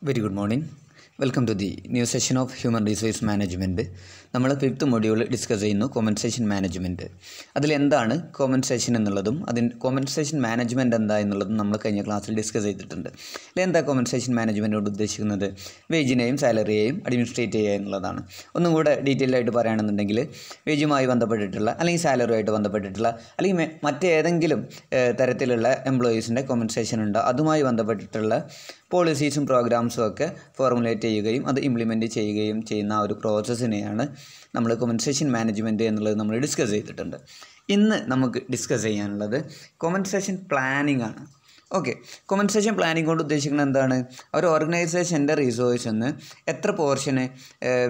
very good morning welcome to the new session of human resource management നമ്മൾ fifth module discuss ചെയ്യുന്നു compensation management അതിൽ എന്താണ് compensation എന്നുള്ളതും അതിന് കോമ്പൻസേഷൻ മാനേജ്മെൻറ്റ് എന്താ എന്നുള്ളതും നമ്മൾ കഴിഞ്ഞ ക്ലാസ്സിൽ ഡിസ്കസ് ചെയ്തിട്ടുണ്ട് അല്ലെങ്കിൽ എന്താ കോമ്പൻസേഷൻ മാനേജ്മെൻറ്റോട് ഉദ്ദേശിക്കുന്നത് വേജിനെയും സാലറിയെയും അഡ്മിനിസ്ട്രേറ്റ് ചെയ്യുക എന്നുള്ളതാണ് ഒന്നും കൂടെ ഡീറ്റെയിൽ ആയിട്ട് പറയുകയാണെന്നുണ്ടെങ്കിൽ വേജുമായി ബന്ധപ്പെട്ടിട്ടുള്ള അല്ലെങ്കിൽ സാലറിയുമായിട്ട് ബന്ധപ്പെട്ടിട്ടുള്ള അല്ലെങ്കിൽ മറ്റേതെങ്കിലും തരത്തിലുള്ള എംപ്ലോയീസിൻ്റെ കോമ്പൻസേഷൻ ഉണ്ടോ അതുമായി ബന്ധപ്പെട്ടിട്ടുള്ള പോളിസീസും പ്രോഗ്രാംസും ഒക്കെ ഫോർമുലേറ്റ് ചെയ്യുകയും അത് ഇംപ്ലിമെൻ്റ് ചെയ്യുകയും ചെയ്യുന്ന ആ ഒരു പ്രോസസ്സിനെയാണ് നമ്മൾ കോമൻസേഷൻ മാനേജ്മെൻറ്റ് എന്നുള്ളത് നമ്മൾ ഡിസ്കസ് ചെയ്തിട്ടുണ്ട് ഇന്ന് നമുക്ക് ഡിസ്കസ് ചെയ്യാനുള്ളത് കോമൻസേഷൻ പ്ലാനിംഗ് ആണ് ഓക്കെ കോമൻസേഷൻ പ്ലാനിംഗ് കൊണ്ട് ഉദ്ദേശിക്കുന്നത് എന്താണ് ഒരു ഓർഗനൈസേഷൻ്റെ ഒന്ന് എത്ര പോർഷന്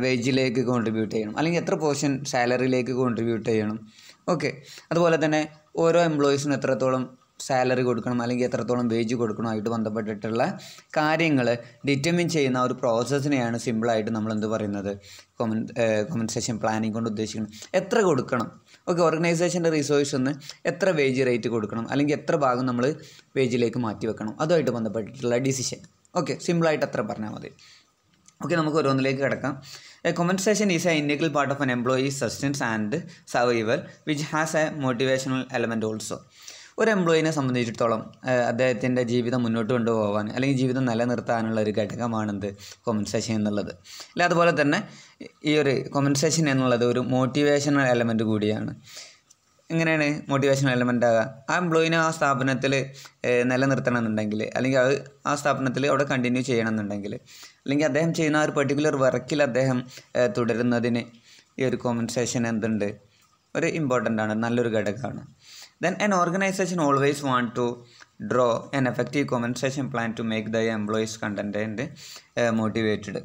വേജിലേക്ക് കോൺട്രിബ്യൂട്ട് ചെയ്യണം അല്ലെങ്കിൽ എത്ര പോർഷൻ സാലറിയിലേക്ക് കോൺട്രിബ്യൂട്ട് ചെയ്യണം ഓക്കെ അതുപോലെ തന്നെ ഓരോ എംപ്ലോയീസിനും എത്രത്തോളം സാലറി കൊടുക്കണം അല്ലെങ്കിൽ എത്രത്തോളം വേജ് കൊടുക്കണമായിട്ട് ബന്ധപ്പെട്ടിട്ടുള്ള കാര്യങ്ങൾ ഡിറ്റർമിൻ ചെയ്യുന്ന ഒരു പ്രോസസ്സിനെയാണ് സിമ്പിളായിട്ട് നമ്മൾ എന്ത് പറയുന്നത് കൊമൻ കൊമൻസേഷൻ പ്ലാനിങ് കൊണ്ട് ഉദ്ദേശിക്കുന്നത് എത്ര കൊടുക്കണം ഓക്കെ ഓർഗനൈസേഷൻ്റെ റിസോഴ്സ് ഒന്ന് എത്ര വേജ് റേറ്റ് കൊടുക്കണം അല്ലെങ്കിൽ എത്ര ഭാഗം നമ്മൾ വേജിലേക്ക് മാറ്റി വെക്കണം അതുമായിട്ട് ബന്ധപ്പെട്ടിട്ടുള്ള ഡിസിഷൻ ഓക്കെ സിമ്പിളായിട്ട് അത്ര പറഞ്ഞാൽ മതി ഓക്കെ നമുക്ക് ഓരോന്നിലേക്ക് കിടക്കാം a is a integral part of an employee sustenance and survival which has a motivational element also ഒരു എംപ്ലോയിനെ സംബന്ധിച്ചിടത്തോളം അദ്ദേഹത്തിൻ്റെ ജീവിതം മുന്നോട്ട് കൊണ്ടുപോകാൻ അല്ലെങ്കിൽ ജീവിതം നിലനിർത്താനുള്ള ഒരു ഘടകമാണെന്ത് കോമ്പൻസേഷൻ എന്നുള്ളത് അല്ല അതുപോലെ തന്നെ ഈ ഒരു കോമ്പൻസേഷൻ എന്നുള്ളത് ഒരു മോട്ടിവേഷണൽ എലമെൻറ്റ് കൂടിയാണ് എങ്ങനെയാണ് മോട്ടിവേഷണൽ എലമെൻ്റ് ആകുക ആ എംപ്ലോയിനെ ആ സ്ഥാപനത്തിൽ നിലനിർത്തണമെന്നുണ്ടെങ്കിൽ അല്ലെങ്കിൽ അത് ആ സ്ഥാപനത്തിൽ അവിടെ കണ്ടിന്യൂ ചെയ്യണം എന്നുണ്ടെങ്കിൽ അല്ലെങ്കിൽ അദ്ദേഹം ചെയ്യുന്ന ഒരു പെർട്ടിക്കുലർ വർക്കിൽ അദ്ദേഹം തുടരുന്നതിന് ഈ ഒരു കോമ്പൻസേഷൻ എന്തുണ്ട് ഒരു ഇമ്പോർട്ടൻ്റ് ആണ് നല്ലൊരു ഘടകമാണ് Then an organization always want to draw an effective compensation plan to make the employees content and uh, motivated.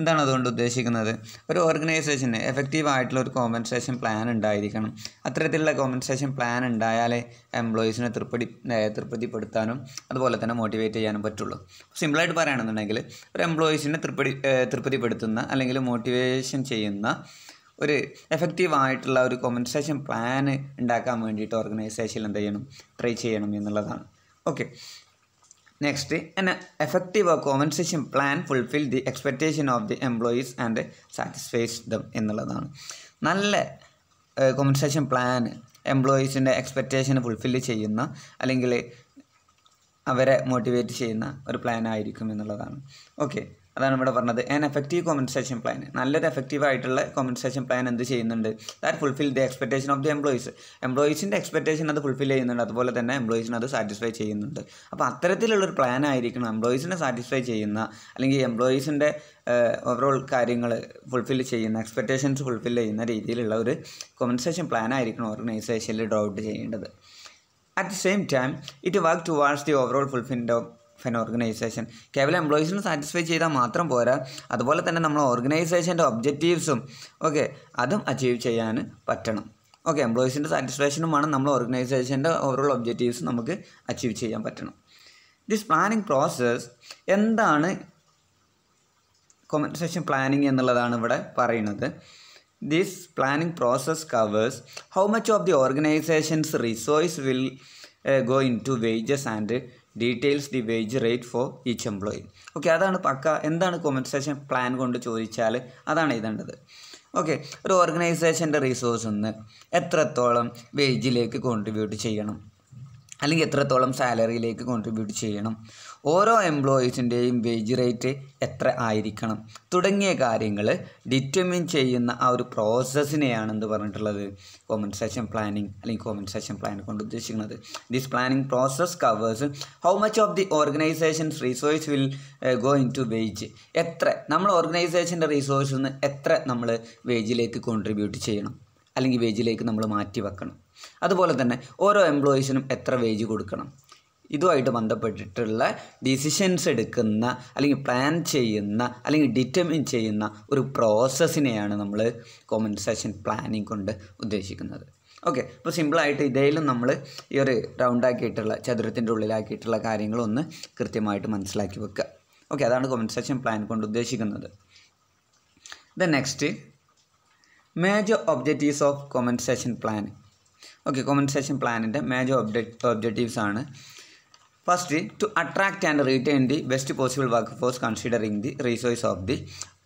എന്താണ് അതുകൊണ്ട് ഉദ്ദേശിക്കുന്നത് ഒരു ഓർഗനൈസേഷന് എഫക്റ്റീവ് ആയിട്ടുള്ള ഒരു കോമ്പൻസേഷൻ പ്ലാൻ ഉണ്ടായിരിക്കണം അത്തരത്തിലുള്ള കോമ്പൻസേഷൻ പ്ലാൻ ഉണ്ടായാലേ എംപ്ലോയീസിനെ തൃപ്തി തൃപ്തിപ്പെടുത്താനും അതുപോലെ തന്നെ മോട്ടിവേറ്റ് ചെയ്യാനും പറ്റുള്ളൂ സിമ്പിളായിട്ട് പറയുകയാണെന്നുണ്ടെങ്കിൽ ഒരു എംപ്ലോയീസിനെ തൃപ്തി തൃപ്തിപ്പെടുത്തുന്ന അല്ലെങ്കിൽ മോട്ടിവേഷൻ ചെയ്യുന്ന ഒരു എഫക്റ്റീവ് ആയിട്ടുള്ള ഒരു കോമ്പൻസേഷൻ പ്ലാൻ ഉണ്ടാക്കാൻ വേണ്ടിയിട്ട് ഓർഗനൈസേഷൻ എന്ത് ചെയ്യണം ട്രൈ ചെയ്യണം എന്നുള്ളതാണ് okay next an effective compensation plan fulfil the expectation of the employees and satisfies them എന്നുള്ളതാണ് നല്ല കോമ്പൻസേഷൻ പ്ലാൻ എംപ്ലോയീസിൻ്റെ എക്സ്പെക്റ്റേഷൻ ഫുൾഫിൽ ചെയ്യുന്ന അല്ലെങ്കിൽ അവരെ മോട്ടിവേറ്റ് ചെയ്യുന്ന ഒരു പ്ലാൻ ആയിരിക്കും എന്നുള്ളതാണ് ഓക്കെ അതാണ് ഇവിടെ പറഞ്ഞത് ആൻ എഫക്റ്റീവ് കോമ്പൻസേഷൻ പ്ലാൻ നല്ലൊരു എഫക്റ്റീവ് ആയിട്ടുള്ള കോമ്പൻസേഷൻ പ്ലാൻ എന്ത് ചെയ്യുന്നുണ്ട് that fulfil the expectation of the employees എംപ്ലോയീസിൻ്റെ എക്സ്പെക്ടേഷൻ അത് ഫുൾഫിൽ ചെയ്യുന്നുണ്ട് അതുപോലെ തന്നെ എംപ്ലോയീസിന് അത് സാറ്റിസ്ഫൈ ചെയ്യുന്നുണ്ട് അപ്പോൾ അത്തരത്തിലുള്ളൊരു പ്ലാൻ ആയിരിക്കണം എംപ്ലോയീസിനെ സാറ്റിസ്ഫൈ ചെയ്യുന്ന അല്ലെങ്കിൽ എംപ്ലോയീസിൻ്റെ ഓവറോൾ കാര്യങ്ങൾ ഫുൾഫിൽ ചെയ്യുന്ന എക്സ്പെക്ടേഷൻസ് ഫുൾഫിൽ ചെയ്യുന്ന രീതിയിലുള്ള ഒരു കോമ്പൻസേഷൻ പ്ലാൻ ആയിരിക്കണം ഓർഗനൈസേഷനിൽ ഡ്രോ ഔട്ട് ചെയ്യേണ്ടത് at the same time it work towards the overall fulfilment of of an organisation കേവലം എംപ്ലോയീസിനെ സാറ്റിസ്ഫൈ ചെയ്താൽ മാത്രം പോരാ അതുപോലെ തന്നെ നമ്മൾ ഓർഗനൈസേഷൻ്റെ ഒബ്ജക്റ്റീവ്സും ഓക്കെ അതും അച്ചീവ് ചെയ്യാൻ പറ്റണം ഓക്കെ എംപ്ലോയീസിൻ്റെ സാറ്റിസ്ഫാക്ഷനുമാണ് നമ്മൾ ഓർഗനൈസേഷൻ്റെ ഓവറോൾ ഒബ്ജക്റ്റീവ്സ് നമുക്ക് അച്ചീവ് ചെയ്യാൻ പറ്റണം ദിസ് പ്ലാനിങ് പ്രോസസ്സ് എന്താണ് കോമ്പൻസേഷൻ പ്ലാനിങ് എന്നുള്ളതാണ് ഇവിടെ പറയുന്നത് this planning process covers how much of the organisation's resource will go into wages and details the wage rate for each employee okay അതാണ് പക്ക എന്താണ് കോമ്പൻസേഷൻ പ്ലാൻ കൊണ്ട് ചോദിച്ചാൽ അതാണ് എഴുതേണ്ടത് ഓക്കെ ഒരു ഓർഗനൈസേഷൻ്റെ റിസോഴ്സ് ഒന്ന് എത്രത്തോളം വേജിലേക്ക് കോൺട്രിബ്യൂട്ട് ചെയ്യണം അല്ലെങ്കിൽ എത്രത്തോളം സാലറിയിലേക്ക് കോൺട്രിബ്യൂട്ട് ചെയ്യണം ഓരോ എംപ്ലോയീസിൻ്റെയും വേജ് റേറ്റ് എത്ര ആയിരിക്കണം തുടങ്ങിയ കാര്യങ്ങൾ ഡിറ്റർമിൻ ചെയ്യുന്ന ആ ഒരു പ്രോസസ്സിനെയാണ് എന്ന് പറഞ്ഞിട്ടുള്ളത് കോമ്പൻസേഷൻ പ്ലാനിങ് അല്ലെങ്കിൽ കോമ്പൻസേഷൻ പ്ലാൻ കൊണ്ട് ഉദ്ദേശിക്കുന്നത് this planning process covers how much of the organisation's resource will go into wage എത്ര നമ്മൾ ഓർഗനൈസേഷൻ്റെ റിസോഴ്സിൽ നിന്ന് എത്ര നമ്മൾ വേജിലേക്ക് കോൺട്രിബ്യൂട്ട് ചെയ്യണം അല്ലെങ്കിൽ വേജിലേക്ക് നമ്മൾ മാറ്റി വെക്കണം അതുപോലെ തന്നെ ഓരോ എംപ്ലോയീസിനും എത്ര വേജ് കൊടുക്കണം ഇതുമായിട്ട് ബന്ധപ്പെട്ടിട്ടുള്ള ഡിസിഷൻസ് എടുക്കുന്ന അല്ലെങ്കിൽ പ്ലാൻ ചെയ്യുന്ന അല്ലെങ്കിൽ ഡിറ്റർമിൻ ചെയ്യുന്ന ഒരു പ്രോസസ്സിനെയാണ് നമ്മൾ കോമ്പൻസേഷൻ പ്ലാനിങ് കൊണ്ട് ഉദ്ദേശിക്കുന്നത് ഓക്കെ അപ്പോൾ സിമ്പിളായിട്ട് ഇതേലും നമ്മൾ ഈ ഒരു റൗണ്ടാക്കിയിട്ടുള്ള ചതുരത്തിൻ്റെ ഉള്ളിലാക്കിയിട്ടുള്ള കാര്യങ്ങളൊന്ന് കൃത്യമായിട്ട് മനസ്സിലാക്കി വെക്കുക ഓക്കെ അതാണ് കോമ്പൻസേഷൻ പ്ലാൻ കൊണ്ട് ഉദ്ദേശിക്കുന്നത് the next major objectives of compensation plan okay compensation പ്ലാനിൻ്റെ മേജർ ഒബ്ജക്റ്റ് ഒബ്ജക്റ്റീവ്സ് ആണ് first to to and retain the best possible workforce considering the resource of the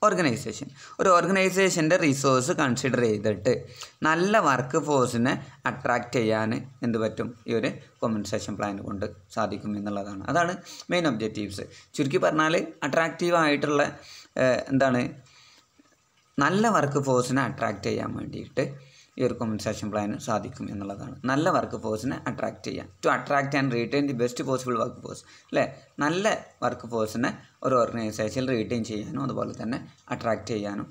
organisation ഒരു ഓർഗനൈസേഷൻ്റെ resource consider ചെയ്തിട്ട് നല്ല work ഫോഴ്സിനെ attract ചെയ്യാൻ എന്ത് പറ്റും ഈ ഒരു കോമ്പൻസേഷൻ പ്ലാൻ കൊണ്ട് സാധിക്കും എന്നുള്ളതാണ് അതാണ് മെയിൻ ഒബ്ജക്റ്റീവ്സ് ചുരുക്കി പറഞ്ഞാൽ അട്രാക്റ്റീവ് ആയിട്ടുള്ള എന്താണ് നല്ല വർക്ക് ഫോഴ്സിനെ അട്രാക്റ്റ് ചെയ്യാൻ വേണ്ടിയിട്ട് ഈ ഒരു കോമ്പൻസേഷൻ പ്ലാന് സാധിക്കും എന്നുള്ളതാണ് നല്ല വർക്ക് ഫോഴ്സിനെ അട്രാക്റ്റ് ചെയ്യാം to attract and retain the best possible workforce അല്ലേ നല്ല വർക്ക് ഫോഴ്സിനെ ഒരു ഓർഗനൈസേഷനിൽ റീറ്റെയിൻ ചെയ്യാനും അതുപോലെ തന്നെ അട്രാക്റ്റ് ചെയ്യാനും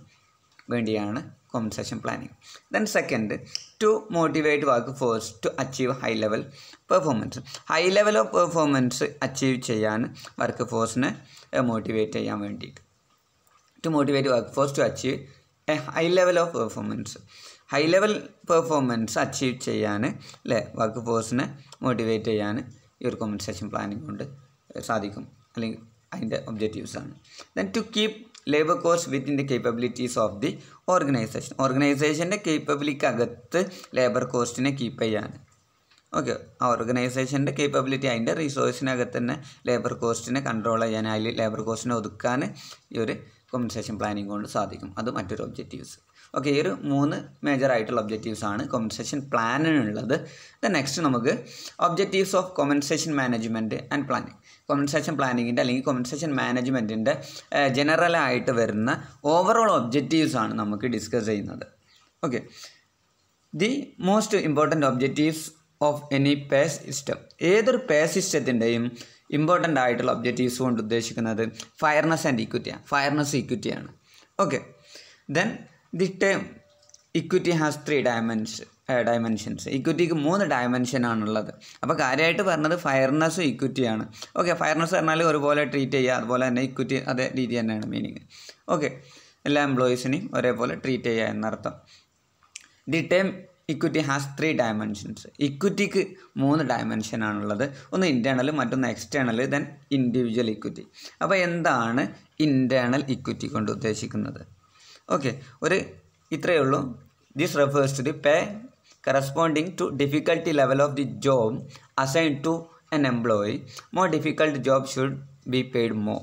വേണ്ടിയാണ് compensation planning then second to motivate workforce to achieve high level performance high level of performance achieve ചെയ്യാൻ വർക്ക് ഫോഴ്സിനെ മോട്ടിവേറ്റ് ചെയ്യാൻ വേണ്ടിയിട്ട് to motivate workforce to achieve a high level of performance high level performance achieve ചെയ്യാൻ അല്ലേ work ഫോഴ്സിനെ motivate ചെയ്യാൻ ഈ ഒരു കോമ്പൻസേഷൻ പ്ലാനിങ് കൊണ്ട് സാധിക്കും അല്ലെങ്കിൽ അതിൻ്റെ ആണ് then to keep labour cost within the capabilities of the organisation ഓർഗനൈസേഷൻ്റെ അകത്ത് ലേബർ കോസ്റ്റിനെ കീപ്പ് ചെയ്യാൻ ഓക്കെ ആ ഓർഗനൈസേഷൻ്റെ കേപ്പബിലിറ്റി അതിൻ്റെ റിസോഴ്സിനകത്ത് തന്നെ ലേബർ കോസ്റ്റിനെ കൺട്രോൾ ചെയ്യാൻ അതിൽ ലേബർ കോസ്റ്റിനെ ഒതുക്കാൻ ഈ ഒരു കോമ്പൻസേഷൻ പ്ലാനിങ് കൊണ്ട് സാധിക്കും അത് മറ്റൊരു ഒബ്ജക്റ്റീവ്സ് ഓക്കെ ഈ ഒരു മൂന്ന് മേജർ ആയിട്ടുള്ള ഒബ്ജക്റ്റീവ്സ് ആണ് കോമ്പൻസേഷൻ പ്ലാനിനുള്ളത് ദ നെക്സ്റ്റ് നമുക്ക് objectives of compensation management and planning compensation പ്ലാനിങ്ങിൻ്റെ അല്ലെങ്കിൽ കോമ്പൻസേഷൻ മാനേജ്മെൻറ്റിൻ്റെ ജനറലായിട്ട് വരുന്ന ഓവറോൾ ഒബ്ജക്റ്റീവ്സ് ആണ് നമുക്ക് ഡിസ്കസ് ചെയ്യുന്നത് okay the most important objectives of any pay system ഏതൊരു പേ സിസ്റ്റത്തിൻ്റെയും ഇമ്പോർട്ടൻ്റ് ആയിട്ടുള്ള ഒബ്ജക്റ്റീവ്സ് കൊണ്ട് ഉദ്ദേശിക്കുന്നത് ഫയർനെസ് ആൻഡ് ഇക്വിറ്റിയാണ് ഫയർനെസ് ഇക്വിറ്റിയാണ് okay then the term equity has three dimension dimensions ഇക്വിറ്റിക്ക് മൂന്ന് ആണുള്ളത് അപ്പോൾ കാര്യമായിട്ട് പറഞ്ഞത് ഫയർനെസ്സും ഇക്വിറ്റിയാണ് ഓക്കെ ഫയർനെസ് പറഞ്ഞാൽ ഒരുപോലെ ട്രീറ്റ് ചെയ്യുക അതുപോലെ തന്നെ ഇക്വിറ്റി അതേ രീതി തന്നെയാണ് മീനിങ് ഓക്കെ എല്ലാ എംപ്ലോയീസിനെയും ഒരേപോലെ ട്രീറ്റ് ചെയ്യുക എന്നർത്ഥം the term equity has three dimensions ഇക്വിറ്റിക്ക് മൂന്ന് ആണുള്ളത് ഒന്ന് ഇൻറ്റേണൽ മറ്റൊന്ന് എക്സ്റ്റേണൽ ദെൻ ഇൻഡിവിജ്വൽ ഇക്വിറ്റി അപ്പോൾ എന്താണ് ഇൻറ്റേണൽ ഇക്വിറ്റി കൊണ്ട് ഉദ്ദേശിക്കുന്നത് ഓക്കെ ഒരു ഇത്രയേ ഉള്ളൂ this refers to the pay corresponding to difficulty level of the job assign to an employee more difficult job should be paid more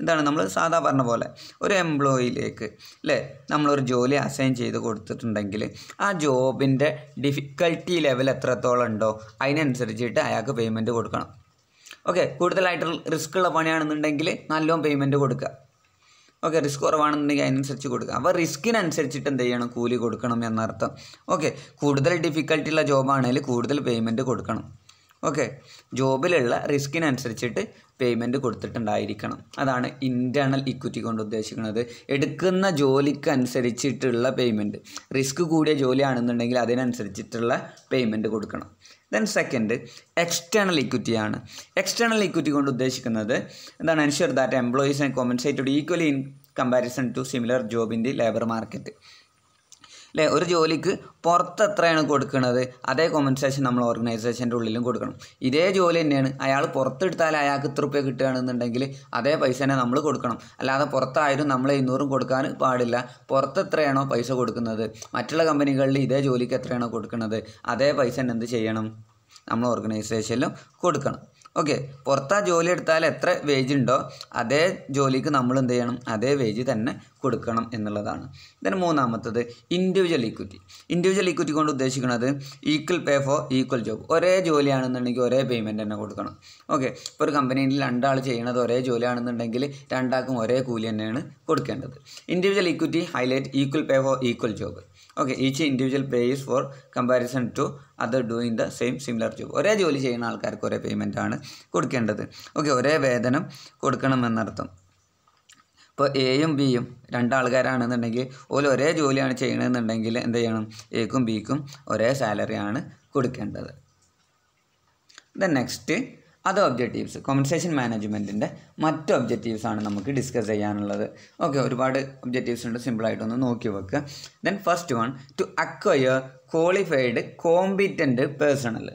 എന്താണ് നമ്മൾ സാധാ പറഞ്ഞ പോലെ ഒരു എംപ്ലോയിലേക്ക് അല്ലേ നമ്മളൊരു ജോലി അസൈൻ ചെയ്ത് കൊടുത്തിട്ടുണ്ടെങ്കിൽ ആ ജോബിൻ്റെ ഡിഫിക്കൽട്ടി ലെവൽ എത്രത്തോളം ഉണ്ടോ അതിനനുസരിച്ചിട്ട് അയാൾക്ക് പേയ്മെൻറ്റ് കൊടുക്കണം ഓക്കെ കൂടുതലായിട്ട് റിസ്ക് ഉള്ള പണിയാണെന്നുണ്ടെങ്കിൽ നല്ലോണം പേയ്മെൻറ്റ് കൊടുക്കുക ഓക്കെ റിസ്ക് കുറവാണെന്നുണ്ടെങ്കിൽ അതിനനുസരിച്ച് കൊടുക്കുക അപ്പോൾ റിസ്കിനനുസരിച്ചിട്ട് എന്ത് ചെയ്യണം കൂലി കൊടുക്കണം എന്നർത്ഥം ഓക്കെ കൂടുതൽ ഉള്ള ജോബാണെങ്കിൽ കൂടുതൽ പേയ്മെൻറ്റ് കൊടുക്കണം ഓക്കെ ജോബിലുള്ള റിസ്കിനനുസരിച്ചിട്ട് പേയ്മെൻറ്റ് കൊടുത്തിട്ടുണ്ടായിരിക്കണം അതാണ് ഇൻറ്റേർണൽ ഇക്വിറ്റി കൊണ്ട് ഉദ്ദേശിക്കുന്നത് എടുക്കുന്ന ജോലിക്ക് അനുസരിച്ചിട്ടുള്ള പേയ്മെൻറ്റ് റിസ്ക് കൂടിയ ജോലിയാണെന്നുണ്ടെങ്കിൽ അതിനനുസരിച്ചിട്ടുള്ള പേയ്മെൻറ്റ് കൊടുക്കണം ദെൻ സെക്കൻഡ് എക്സ്റ്റേണൽ ഇക്വിറ്റിയാണ് എക്സ്റ്റേണൽ ഇക്വിറ്റി കൊണ്ട് ഉദ്ദേശിക്കുന്നത് എന്താണ് ensure that employees and compensated equally in comparison to similar job in the labour market അല്ലേ ഒരു ജോലിക്ക് പുറത്ത് എത്രയാണ് കൊടുക്കുന്നത് അതേ കോമ്പൻസേഷൻ നമ്മൾ ഓർഗനൈസേഷൻ്റെ ഉള്ളിലും കൊടുക്കണം ഇതേ ജോലി തന്നെയാണ് അയാൾ പുറത്തെടുത്താൽ അയാൾക്ക് ഇത്ര റുപ്യ കിട്ടുകയാണെന്നുണ്ടെങ്കിൽ അതേ പൈസ തന്നെ നമ്മൾ കൊടുക്കണം അല്ലാതെ പുറത്തായാലും നമ്മൾ ഇരുന്നൂറും കൊടുക്കാൻ പാടില്ല പുറത്ത് എത്രയാണോ പൈസ കൊടുക്കുന്നത് മറ്റുള്ള കമ്പനികളിൽ ഇതേ ജോലിക്ക് എത്രയാണോ കൊടുക്കുന്നത് അതേ പൈസ തന്നെ എന്ത് ചെയ്യണം നമ്മൾ ഓർഗനൈസേഷനിലും കൊടുക്കണം ഓക്കെ പുറത്ത് ആ ജോലി എടുത്താൽ എത്ര വേജ് ഉണ്ടോ അതേ ജോലിക്ക് നമ്മൾ എന്ത് ചെയ്യണം അതേ വേജ് തന്നെ കൊടുക്കണം എന്നുള്ളതാണ് ദെൻ മൂന്നാമത്തത് ഇൻഡിവിജ്വൽ ഇക്വിറ്റി ഇൻഡിവിജ്വൽ ഇക്വിറ്റി കൊണ്ട് ഉദ്ദേശിക്കുന്നത് equal pay for equal job ഒരേ ജോലിയാണെന്നുണ്ടെങ്കിൽ ഒരേ പേയ്മെൻ്റ് തന്നെ കൊടുക്കണം ഓക്കെ ഇപ്പോൾ ഒരു കമ്പനിയിൽ രണ്ടാൾ ചെയ്യണത് ഒരേ ജോലിയാണെന്നുണ്ടെങ്കിൽ രണ്ടാൾക്കും ഒരേ കൂലി തന്നെയാണ് കൊടുക്കേണ്ടത് individual equity highlight equal pay for equal job okay each individual pay is for comparison to other doing the same similar job ഒരേ ജോലി ചെയ്യുന്ന ആൾക്കാർക്ക് ഒരേ പേയ്മെൻ്റ് ആണ് കൊടുക്കേണ്ടത് ഓക്കെ ഒരേ വേതനം കൊടുക്കണമെന്നർത്ഥം ഇപ്പോൾ എയും ബിയും രണ്ടാൾക്കാരാണെന്നുണ്ടെങ്കിൽ ഓല് ഒരേ ജോലിയാണ് ചെയ്യണമെന്നുണ്ടെങ്കിൽ എന്ത് ചെയ്യണം എക്കും ബിക്കും ഒരേ സാലറിയാണ് കൊടുക്കേണ്ടത് ദ നെക്സ്റ്റ് അത് ഒബ്ജക്റ്റീവ്സ് കോമ്പൻസേഷൻ മാനേജ്മെൻറ്റിൻ്റെ മറ്റ് ഒബ്ജക്റ്റീവ്സാണ് നമുക്ക് ഡിസ്കസ് ചെയ്യാനുള്ളത് ഓക്കെ ഒരുപാട് ഒബ്ജക്റ്റീവ്സ് ഉണ്ട് സിമ്പിളായിട്ടൊന്ന് നോക്കി വെക്കുക then first one to acquire qualified competent personal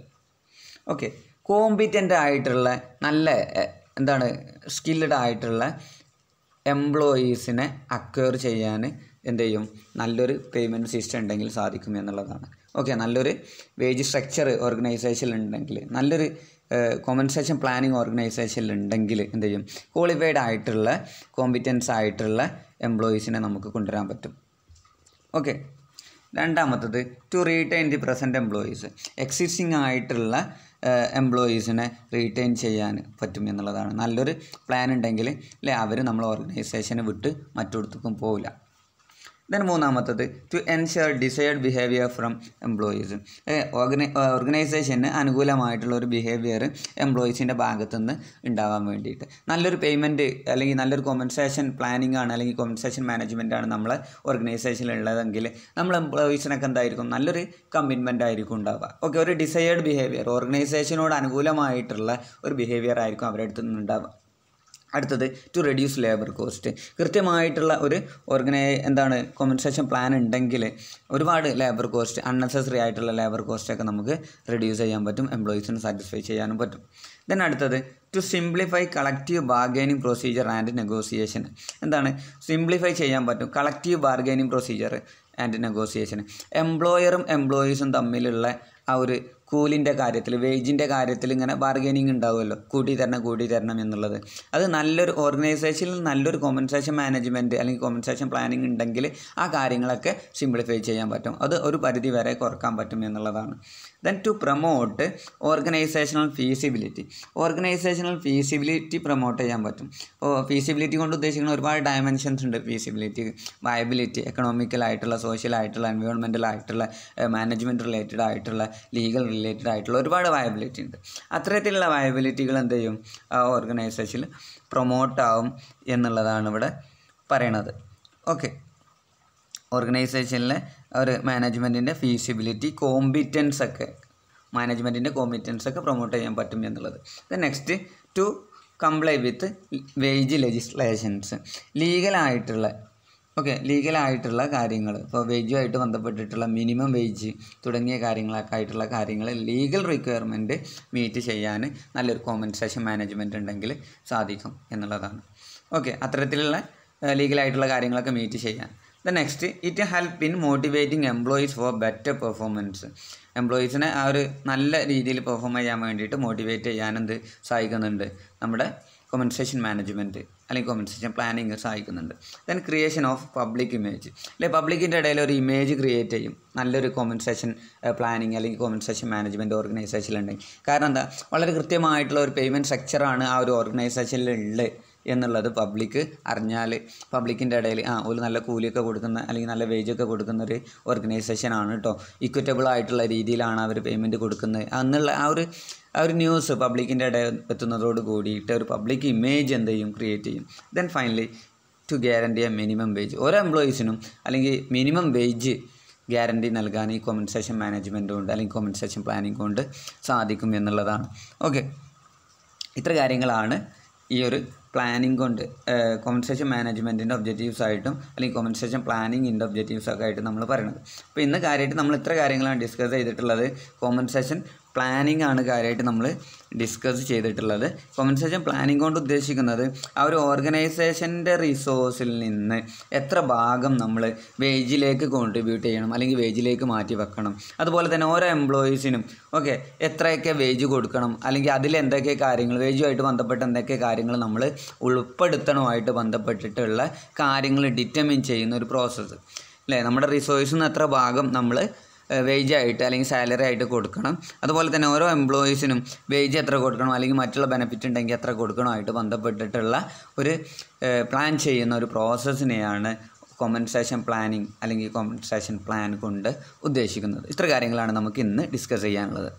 okay competent ആയിട്ടുള്ള നല്ല എന്താണ് സ്കിൽഡ് ആയിട്ടുള്ള എംപ്ലോയീസിനെ അക്വയർ ചെയ്യാൻ എന്ത് ചെയ്യും നല്ലൊരു പേയ്മെൻറ്റ് സിസ്റ്റം ഉണ്ടെങ്കിൽ സാധിക്കും എന്നുള്ളതാണ് ഓക്കെ നല്ലൊരു വേജ് സ്ട്രക്ചർ ഓർഗനൈസേഷൻ ഉണ്ടെങ്കിൽ നല്ലൊരു കോമ്പൻസേഷൻ പ്ലാനിങ് ഓർഗനൈസേഷനിൽ ഉണ്ടെങ്കിൽ എന്ത് ചെയ്യും ക്വാളിഫൈഡ് ആയിട്ടുള്ള കോമ്പിറ്റൻസ് ആയിട്ടുള്ള എംപ്ലോയീസിനെ നമുക്ക് കൊണ്ടുവരാൻ പറ്റും ഓക്കെ രണ്ടാമത്തത് to retain the present employees existing ആയിട്ടുള്ള എംപ്ലോയീസിനെ റീറ്റെയിൻ ചെയ്യാൻ പറ്റും എന്നുള്ളതാണ് നല്ലൊരു പ്ലാൻ ഉണ്ടെങ്കിൽ അല്ലെ അവർ നമ്മൾ ഓർഗനൈസേഷനെ വിട്ട് മറ്റൊടുത്തേക്കും പോവില്ല ദെൻ മൂന്നാമത്തത് to ensure desired behaviour from employees ഓർഗനൈസേഷന് അനുകൂലമായിട്ടുള്ള ഒരു ബിഹേവിയർ എംപ്ലോയീസിൻ്റെ ഭാഗത്തു നിന്ന് ഉണ്ടാവാൻ വേണ്ടിയിട്ട് നല്ലൊരു പേയ്മെൻറ്റ് അല്ലെങ്കിൽ നല്ലൊരു കോമ്പൻസേഷൻ പ്ലാനിംഗ് ആണ് അല്ലെങ്കിൽ കോമ്പൻസേഷൻ മാനേജ്മെൻ്റ് ആണ് നമ്മളെ ഓർഗനൈസേഷനിലുള്ളതെങ്കിൽ നമ്മൾ എംപ്ലോയീസിനൊക്കെ എന്തായിരിക്കും നല്ലൊരു കമ്മിറ്റ്മെൻ്റ് ആയിരിക്കും ഉണ്ടാവുക ഓക്കെ ഒരു ഡിസൈഡ് ബിഹേവിയർ ഓർഗനൈസേഷനോട് അനുകൂലമായിട്ടുള്ള ഒരു ബിഹേവിയർ ആയിരിക്കും അവരുടെ അടുത്ത് നിന്ന് ഉണ്ടാവുക അടുത്തത് ടു റെഡ്യൂസ് ലേബർ കോസ്റ്റ് കൃത്യമായിട്ടുള്ള ഒരു ഓർഗനൈ എന്താണ് കോമ്പൻസേഷൻ പ്ലാൻ ഉണ്ടെങ്കിൽ ഒരുപാട് ലേബർ കോസ്റ്റ് അൺനെസസറി ആയിട്ടുള്ള ലേബർ കോസ്റ്റൊക്കെ നമുക്ക് റെഡ്യൂസ് ചെയ്യാൻ പറ്റും എംപ്ലോയീസിന് സാറ്റിസ്ഫൈ ചെയ്യാനും പറ്റും ദെൻ അടുത്തത് to simplify collective bargaining procedure and negotiation എന്താണ് സിംപ്ലിഫൈ ചെയ്യാൻ പറ്റും collective bargaining procedure and negotiation എംപ്ലോയറും എംപ്ലോയീസും തമ്മിലുള്ള ആ ഒരു കൂലിൻ്റെ കാര്യത്തിൽ വേജിൻ്റെ കാര്യത്തിൽ ഇങ്ങനെ ബാർഗെയിനിങ് ഉണ്ടാവുമല്ലോ കൂട്ടി തരണം കൂട്ടി തരണം എന്നുള്ളത് അത് നല്ലൊരു ഓർഗനൈസേഷനിൽ നല്ലൊരു കോമ്പൻസേഷൻ മാനേജ്മെൻറ്റ് അല്ലെങ്കിൽ കോമ്പൻസേഷൻ പ്ലാനിങ് ഉണ്ടെങ്കിൽ ആ കാര്യങ്ങളൊക്കെ സിംപ്ലിഫൈ ചെയ്യാൻ പറ്റും അത് ഒരു പരിധി വരെ കുറക്കാൻ പറ്റും എന്നുള്ളതാണ് then to promote organisational feasibility organisational feasibility promote ചെയ്യാൻ പറ്റും ഓ ഫീസിബിലിറ്റി കൊണ്ട് ഉദ്ദേശിക്കുന്ന ഒരുപാട് ഡയമെൻഷൻസ് ഉണ്ട് ഫീസിബിലിറ്റി വയബിലിറ്റി എക്കണോമിക്കലായിട്ടുള്ള സോഷ്യലായിട്ടുള്ള എൻവയോൺമെൻറ്റലായിട്ടുള്ള മാനേജ്മെൻറ്റ് റിലേറ്റഡ് ആയിട്ടുള്ള ലീഗൽ റിലേറ്റഡ് ആയിട്ടുള്ള ഒരുപാട് വയബിലിറ്റി ഉണ്ട് അത്തരത്തിലുള്ള വയബിലിറ്റികൾ എന്ത് ചെയ്യും ആ ഓർഗനൈസേഷനിൽ പ്രൊമോട്ട് എന്നുള്ളതാണ് ഇവിടെ പറയണത് ഓക്കെ ഓർഗനൈസേഷനിലെ ഒരു മാനേജ്മെൻറ്റിൻ്റെ ഫീസിബിലിറ്റി കോമ്പിറ്റൻസ് ഒക്കെ മാനേജ്മെൻറ്റിൻ്റെ കോമ്പിറ്റൻസ് ഒക്കെ പ്രൊമോട്ട് ചെയ്യാൻ പറ്റും എന്നുള്ളത് next to comply with wage legislations ലീഗലായിട്ടുള്ള ഓക്കെ ലീഗലായിട്ടുള്ള കാര്യങ്ങൾ ഇപ്പോൾ വേജുമായിട്ട് ബന്ധപ്പെട്ടിട്ടുള്ള മിനിമം വേജ് തുടങ്ങിയ കാര്യങ്ങളൊക്കെ ആയിട്ടുള്ള കാര്യങ്ങൾ ലീഗൽ റിക്വയർമെൻറ്റ് മീറ്റ് ചെയ്യാൻ നല്ലൊരു കോമ്പൻസേഷൻ മാനേജ്മെൻ്റ് ഉണ്ടെങ്കിൽ സാധിക്കും എന്നുള്ളതാണ് ഓക്കെ അത്തരത്തിലുള്ള ലീഗലായിട്ടുള്ള കാര്യങ്ങളൊക്കെ മീറ്റ് ചെയ്യാൻ the next it help in motivating employees for better performance എംപ്ലോയീസിനെ ആ ഒരു നല്ല രീതിയിൽ പെർഫോം ചെയ്യാൻ വേണ്ടിയിട്ട് മോട്ടിവേറ്റ് ചെയ്യാനെന്ത് സഹായിക്കുന്നുണ്ട് നമ്മുടെ കൊമ്പൻസേഷൻ മാനേജ്മെൻറ്റ് അല്ലെങ്കിൽ കൊമ്പൻസേഷൻ പ്ലാനിങ് സഹായിക്കുന്നുണ്ട് then creation of public image അല്ലെ പബ്ലിക്കിൻ്റെ ഇടയിൽ ഒരു ഇമേജ് ക്രിയേറ്റ് ചെയ്യും നല്ലൊരു കോമ്പൻസേഷൻ പ്ലാനിങ് അല്ലെങ്കിൽ കോമ്പൻസേഷൻ മാനേജ്മെൻറ്റ് ഓർഗനൈസേഷനിലുണ്ടെങ്കിൽ കാരണം എന്താ വളരെ കൃത്യമായിട്ടുള്ള ഒരു പേയ്മെൻറ്റ് സ്ട്രക്ചറാണ് ആ ഒരു ഓർഗനൈസേഷനിലുള്ളത് എന്നുള്ളത് പബ്ലിക് അറിഞ്ഞാൽ പബ്ലിക്കിൻ്റെ ഇടയിൽ ആ ഒരു നല്ല കൂലിയൊക്കെ കൊടുക്കുന്ന അല്ലെങ്കിൽ നല്ല വേജൊക്കെ കൊടുക്കുന്ന ഒരു ഓർഗനൈസേഷൻ ആണ് കേട്ടോ ഇക്വറ്റബിൾ ആയിട്ടുള്ള രീതിയിലാണ് അവർ പേയ്മെൻറ്റ് കൊടുക്കുന്നത് എന്നുള്ള ആ ഒരു ആ ഒരു ന്യൂസ് പബ്ലിക്കിൻ്റെ ഇടയിൽ എത്തുന്നതോട് കൂടിയിട്ട് ഒരു പബ്ലിക് ഇമേജ് എന്ത് ചെയ്യും ക്രിയേറ്റ് ചെയ്യും then finally to guarantee a minimum wage ഓരോ എംപ്ലോയീസിനും അല്ലെങ്കിൽ മിനിമം വേജ് ഗ്യാരണ്ടി നൽകാൻ ഈ കോമ്പൻസേഷൻ മാനേജ്മെൻറ്റ് കൊണ്ട് അല്ലെങ്കിൽ കോമ്പൻസേഷൻ പ്ലാനിംഗ് കൊണ്ട് സാധിക്കും എന്നുള്ളതാണ് ഓക്കെ ഇത്ര കാര്യങ്ങളാണ് ഈ ഒരു പ്ലാനിംഗ് കൊണ്ട് കോമ്പൻസേഷൻ മാനേജ്മെൻറ്റിൻ്റെ ഒബ്ജക്റ്റീവ്സ് ആയിട്ടും അല്ലെങ്കിൽ കോമ്പൻസേഷൻ പ്ലാനിങ്ങിൻ്റെ ഒബ്ജക്റ്റീവ്സ് ഒക്കെ ആയിട്ട് നമ്മൾ പറയുന്നത് അപ്പോൾ ഇന്ന് കാര്യമായിട്ട് നമ്മൾ ഇത്ര കാര്യങ്ങളാണ് ഡിസ്കസ് ചെയ്തിട്ടുള്ളത് കോമ്പൻസേഷൻ പ്ലാനിങ് ആണ് കാര്യമായിട്ട് നമ്മൾ ഡിസ്കസ് ചെയ്തിട്ടുള്ളത് കോമ്പൻസേഷൻ പ്ലാനിങ് കൊണ്ട് ഉദ്ദേശിക്കുന്നത് ആ ഒരു ഓർഗനൈസേഷൻ്റെ റിസോഴ്സിൽ നിന്ന് എത്ര ഭാഗം നമ്മൾ വേജിലേക്ക് കോൺട്രിബ്യൂട്ട് ചെയ്യണം അല്ലെങ്കിൽ വേജിലേക്ക് മാറ്റി വെക്കണം അതുപോലെ തന്നെ ഓരോ എംപ്ലോയീസിനും ഓക്കെ എത്രയൊക്കെ വേജ് കൊടുക്കണം അല്ലെങ്കിൽ അതിൽ എന്തൊക്കെ കാര്യങ്ങൾ വേജുമായിട്ട് ബന്ധപ്പെട്ട് എന്തൊക്കെ കാര്യങ്ങൾ നമ്മൾ ഉൾപ്പെടുത്തണമായിട്ട് ബന്ധപ്പെട്ടിട്ടുള്ള കാര്യങ്ങൾ ഡിറ്റർമിൻ ചെയ്യുന്ന ഒരു പ്രോസസ്സ് അല്ലേ നമ്മുടെ റിസോഴ്സിൽ നിന്ന് എത്ര ഭാഗം നമ്മൾ വേജ് ആയിട്ട് അല്ലെങ്കിൽ സാലറി ആയിട്ട് കൊടുക്കണം അതുപോലെ തന്നെ ഓരോ എംപ്ലോയീസിനും വേജ് എത്ര കൊടുക്കണം അല്ലെങ്കിൽ മറ്റുള്ള ബെനിഫിറ്റ് ഉണ്ടെങ്കിൽ എത്ര കൊടുക്കണമായിട്ട് ബന്ധപ്പെട്ടിട്ടുള്ള ഒരു പ്ലാൻ ചെയ്യുന്ന ഒരു പ്രോസസ്സിനെയാണ് കോമ്പൻസേഷൻ പ്ലാനിങ് അല്ലെങ്കിൽ കോമ്പൻസേഷൻ പ്ലാൻ കൊണ്ട് ഉദ്ദേശിക്കുന്നത് ഇത്ര കാര്യങ്ങളാണ് നമുക്ക് ഇന്ന് ഡിസ്കസ് ചെയ്യാനുള്ളത്